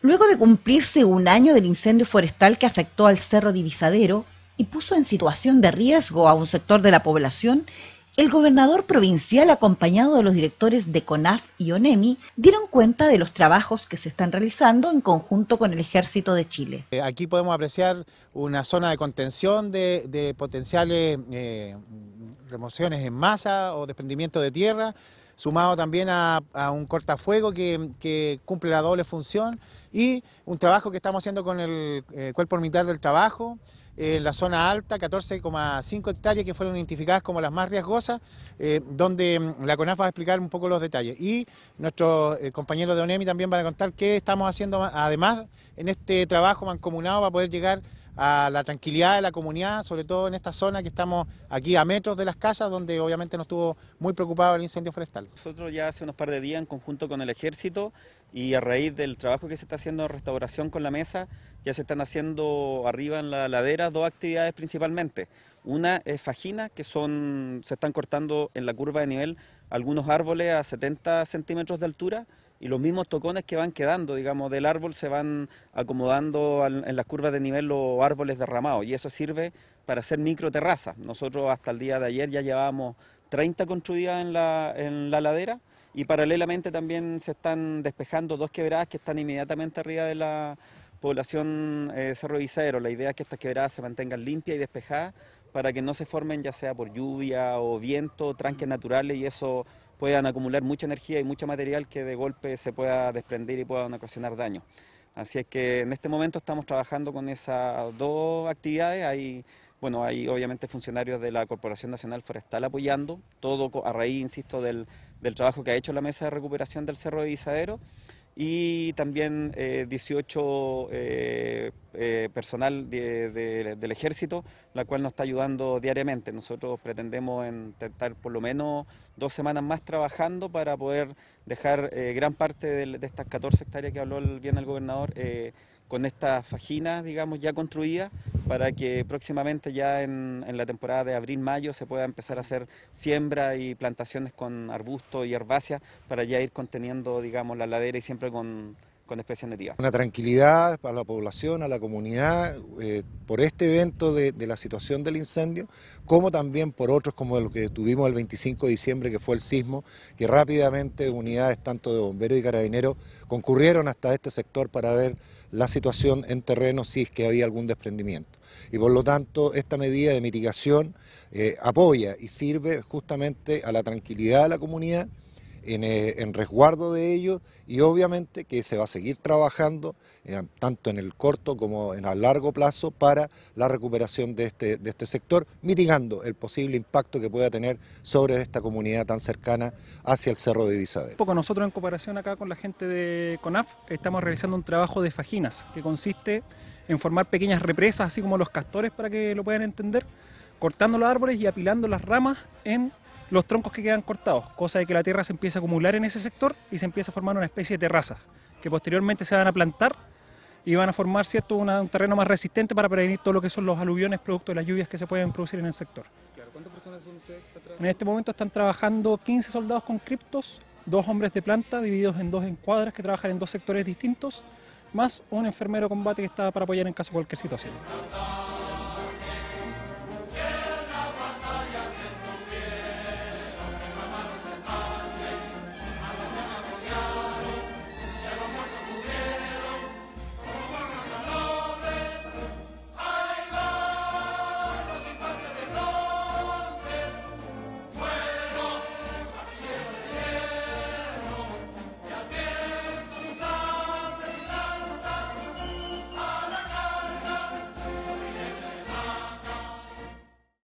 Luego de cumplirse un año del incendio forestal que afectó al Cerro Divisadero y puso en situación de riesgo a un sector de la población, el gobernador provincial, acompañado de los directores de CONAF y ONEMI, dieron cuenta de los trabajos que se están realizando en conjunto con el Ejército de Chile. Eh, aquí podemos apreciar una zona de contención de, potenciales eh, remociones en masa o desprendimiento de tierra, sumado también a, un cortafuego que cumple la doble función y un trabajo que estamos haciendo con el eh, cuerpo Militar del trabajo eh, en la zona alta, 14,5 hectáreas que fueron identificadas como las más riesgosas, eh, donde mm, la CONAF va a explicar un poco los detalles. Y nuestros compañeros de ONEMI también van a contar qué estamos haciendo además en este trabajo mancomunado para poder llegar a la tranquilidad de la comunidad, sobre todo en esta zona que estamos aquí a metros de las casas, donde obviamente nos estuvo muy preocupado el incendio forestal. Nosotros ya hace unos par de días, en conjunto con el ejército y a raíz del trabajo que se está haciendo de restauración con la mesa, ya se están haciendo arriba en la ladera dos actividades principalmente. Una es fajina, que son, se están cortando en la curva de nivel algunos árboles a 70 centímetros de altura y los mismos tocones que van quedando, digamos, del árbol se van acomodando en las curvas de nivel los árboles derramados y eso sirve para hacer terrazas... Nosotros hasta el día de ayer ya llevábamos 30 construidas en la, en la ladera y paralelamente también se están despejando dos quebradas que están inmediatamente arriba de la población eh, Cerro Vicero. La idea es que estas quebradas se mantengan limpias y despejadas para que no se formen ya sea por lluvia o viento, tranques naturales y eso puedan acumular mucha energía y mucho material que de golpe se pueda desprender y puedan ocasionar daño. Así es que en este momento estamos trabajando con esas dos actividades. Hay, bueno, hay obviamente funcionarios de la Corporación Nacional Forestal apoyando, todo a raíz, insisto, del, trabajo que ha hecho la Mesa de Recuperación del Cerro de Isadero y también 18 eh, eh, eh, personal del ejército, la cual nos está ayudando diariamente. Nosotros pretendemos intentar por lo menos dos semanas más trabajando para poder dejar gran parte de, estas 14 hectáreas que habló bien el gobernador con estas fajinas, digamos, ya construidas, para que próximamente ya en, en la temporada de abril-mayo se pueda empezar a hacer siembra y plantaciones con arbustos y herbáceas para ya ir conteniendo, digamos, la ladera y siempre con con Una tranquilidad para la población, a la comunidad, eh, por este evento de, la situación del incendio, como también por otros como el que tuvimos el 25 de diciembre, que fue el sismo, que rápidamente unidades tanto de bomberos y carabineros concurrieron hasta este sector para ver la situación en terreno si es que había algún desprendimiento. Y por lo tanto, esta medida de mitigación eh, apoya y sirve justamente a la tranquilidad de la comunidad eh, en, resguardo de ello y obviamente que se va a seguir trabajando eh, tanto en el corto como en el largo plazo para la recuperación de este, de este sector, mitigando el posible impacto que pueda tener sobre esta comunidad tan cercana hacia el Cerro de Divisadero. Poco nosotros en cooperación acá con la gente de CONAF estamos realizando un trabajo de fajinas que consiste en formar pequeñas represas así como los castores para que lo puedan entender, cortando los árboles y apilando las ramas en los troncos que quedan cortados, cosa de que la tierra se empieza a acumular en ese sector y se empieza a formar una especie de terraza, que posteriormente se van a plantar y van a formar cierto un terreno más resistente para prevenir todo lo que son los aluviones producto de las lluvias que se pueden producir en el sector. En este momento están trabajando 15 soldados con criptos, dos hombres de planta divididos en dos encuadras que trabajan en dos sectores distintos, más un enfermero combate que está para apoyar en caso de cualquier situación.